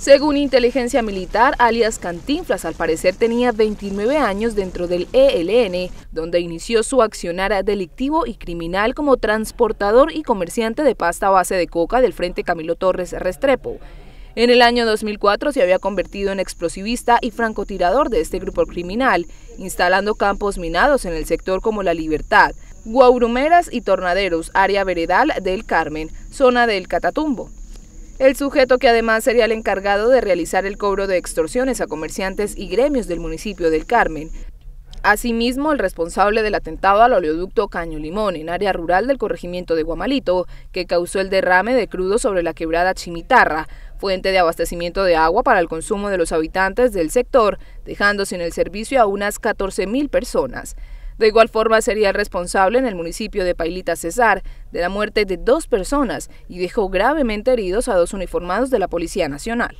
Según inteligencia militar, alias Cantinflas al parecer tenía 29 años dentro del ELN, donde inició su accionar delictivo y criminal como transportador y comerciante de pasta base de coca del Frente Camilo Torres Restrepo. En el año 2004 se había convertido en explosivista y francotirador de este grupo criminal, instalando campos minados en el sector como La Libertad, Guaurumeras y Tornaderos, área veredal del Carmen, zona del Catatumbo. El sujeto que además sería el encargado de realizar el cobro de extorsiones a comerciantes y gremios del municipio del Carmen. Asimismo, el responsable del atentado al oleoducto Caño Limón, en área rural del corregimiento de Guamalito, que causó el derrame de crudo sobre la quebrada Chimitarra, fuente de abastecimiento de agua para el consumo de los habitantes del sector, dejando sin el servicio a unas 14.000 personas. De igual forma, sería responsable en el municipio de Pailita Cesar de la muerte de dos personas y dejó gravemente heridos a dos uniformados de la Policía Nacional.